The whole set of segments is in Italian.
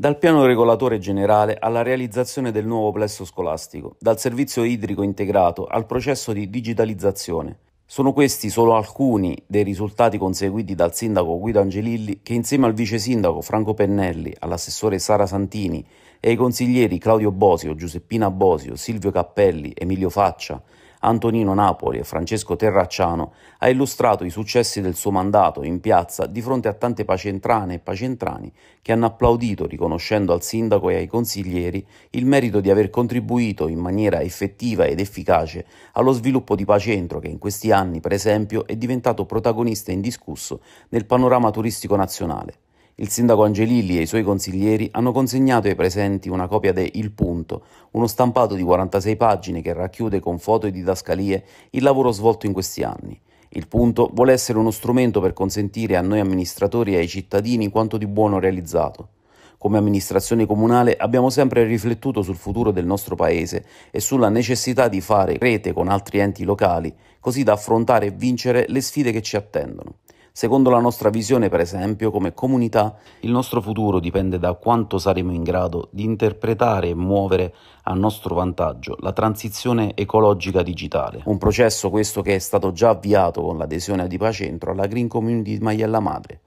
Dal piano regolatore generale alla realizzazione del nuovo plesso scolastico, dal servizio idrico integrato al processo di digitalizzazione. Sono questi solo alcuni dei risultati conseguiti dal sindaco Guido Angelilli che insieme al vice sindaco Franco Pennelli, all'assessore Sara Santini e ai consiglieri Claudio Bosio, Giuseppina Bosio, Silvio Cappelli, Emilio Faccia Antonino Napoli e Francesco Terracciano, ha illustrato i successi del suo mandato in piazza di fronte a tante pacentrane e pacentrani che hanno applaudito riconoscendo al sindaco e ai consiglieri il merito di aver contribuito in maniera effettiva ed efficace allo sviluppo di Pacentro che in questi anni, per esempio, è diventato protagonista indiscusso nel panorama turistico nazionale. Il sindaco Angelilli e i suoi consiglieri hanno consegnato ai presenti una copia de Il Punto, uno stampato di 46 pagine che racchiude con foto e didascalie il lavoro svolto in questi anni. Il punto vuole essere uno strumento per consentire a noi amministratori e ai cittadini quanto di buono realizzato. Come amministrazione comunale abbiamo sempre riflettuto sul futuro del nostro Paese e sulla necessità di fare rete con altri enti locali, così da affrontare e vincere le sfide che ci attendono. Secondo la nostra visione, per esempio, come comunità, il nostro futuro dipende da quanto saremo in grado di interpretare e muovere a nostro vantaggio la transizione ecologica digitale. Un processo questo che è stato già avviato con l'adesione ad Ipacentro alla Green Community di Maiella Madre.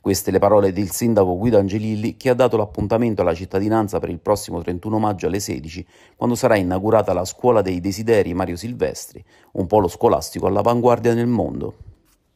Queste le parole del sindaco Guido Angelilli che ha dato l'appuntamento alla cittadinanza per il prossimo 31 maggio alle 16, quando sarà inaugurata la Scuola dei Desideri Mario Silvestri, un polo scolastico all'avanguardia nel mondo.